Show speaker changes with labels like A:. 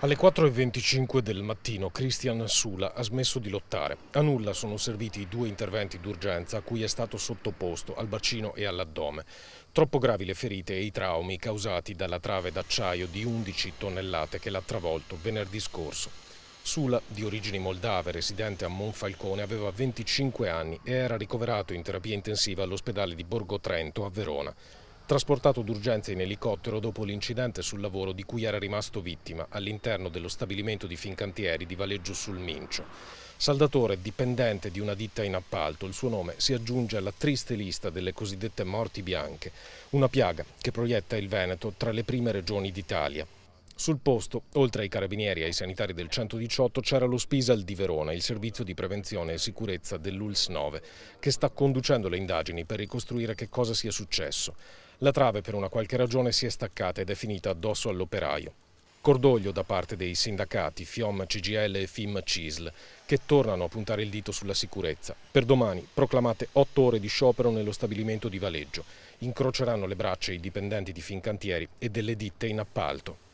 A: Alle 4.25 del mattino Christian Sula ha smesso di lottare. A nulla sono serviti i due interventi d'urgenza a cui è stato sottoposto al bacino e all'addome. Troppo gravi le ferite e i traumi causati dalla trave d'acciaio di 11 tonnellate che l'ha travolto venerdì scorso. Sula, di origini moldave, residente a Monfalcone, aveva 25 anni e era ricoverato in terapia intensiva all'ospedale di Borgo Trento a Verona trasportato d'urgenza in elicottero dopo l'incidente sul lavoro di cui era rimasto vittima all'interno dello stabilimento di Fincantieri di Valeggio sul Mincio. Saldatore, dipendente di una ditta in appalto, il suo nome si aggiunge alla triste lista delle cosiddette morti bianche, una piaga che proietta il Veneto tra le prime regioni d'Italia. Sul posto, oltre ai carabinieri e ai sanitari del 118, c'era lo Spisal di Verona, il servizio di prevenzione e sicurezza dell'ULS 9, che sta conducendo le indagini per ricostruire che cosa sia successo. La trave per una qualche ragione si è staccata ed è finita addosso all'operaio. Cordoglio da parte dei sindacati FIOM, CGL e FIM CISL che tornano a puntare il dito sulla sicurezza. Per domani proclamate otto ore di sciopero nello stabilimento di Valeggio. Incroceranno le braccia i dipendenti di Fincantieri e delle ditte in appalto.